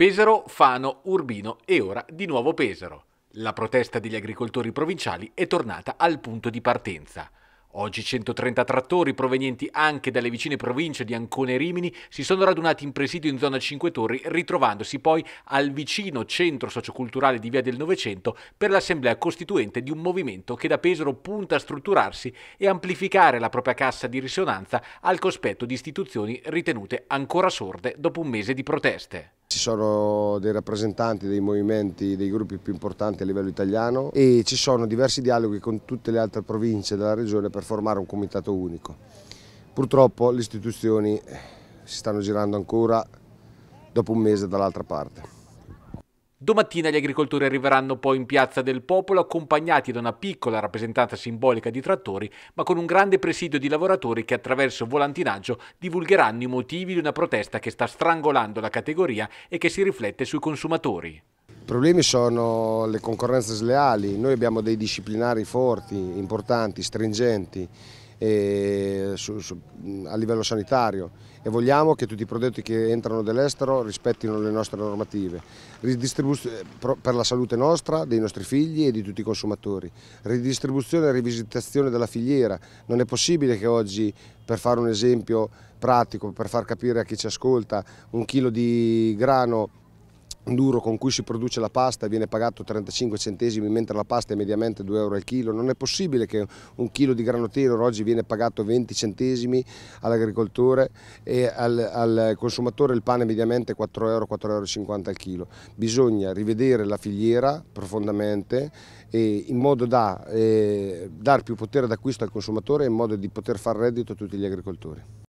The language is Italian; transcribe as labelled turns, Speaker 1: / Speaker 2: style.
Speaker 1: Pesaro, Fano, Urbino e ora di nuovo Pesaro. La protesta degli agricoltori provinciali è tornata al punto di partenza. Oggi 130 trattori provenienti anche dalle vicine province di Ancona e Rimini si sono radunati in presidio in zona Cinque Torri, ritrovandosi poi al vicino centro socioculturale di Via del Novecento per l'assemblea costituente di un movimento che da Pesaro punta a strutturarsi e amplificare la propria cassa di risonanza al cospetto di istituzioni ritenute ancora sorde dopo un mese di proteste.
Speaker 2: Ci sono dei rappresentanti dei movimenti dei gruppi più importanti a livello italiano e ci sono diversi dialoghi con tutte le altre province della regione per formare un comitato unico. Purtroppo le istituzioni si stanno girando ancora dopo un mese dall'altra parte.
Speaker 1: Domattina gli agricoltori arriveranno poi in Piazza del Popolo accompagnati da una piccola rappresentanza simbolica di trattori, ma con un grande presidio di lavoratori che attraverso volantinaggio divulgheranno i motivi di una protesta che sta strangolando la categoria e che si riflette sui consumatori.
Speaker 2: I problemi sono le concorrenze sleali, noi abbiamo dei disciplinari forti, importanti, stringenti e, su, su, a livello sanitario e vogliamo che tutti i prodotti che entrano dall'estero rispettino le nostre normative per la salute nostra, dei nostri figli e di tutti i consumatori. Ridistribuzione e rivisitazione della filiera. Non è possibile che oggi, per fare un esempio pratico, per far capire a chi ci ascolta, un chilo di grano duro con cui si produce la pasta viene pagato 35 centesimi mentre la pasta è mediamente 2 euro al chilo, non è possibile che un chilo di grano granotelo oggi viene pagato 20 centesimi all'agricoltore e al, al, consumatore il pane mediamente 4 euro, 4,50 euro al chilo. Bisogna rivedere la filiera profondamente in modo da eh, dar più potere d'acquisto al consumatore e in modo di poter far reddito a tutti gli agricoltori.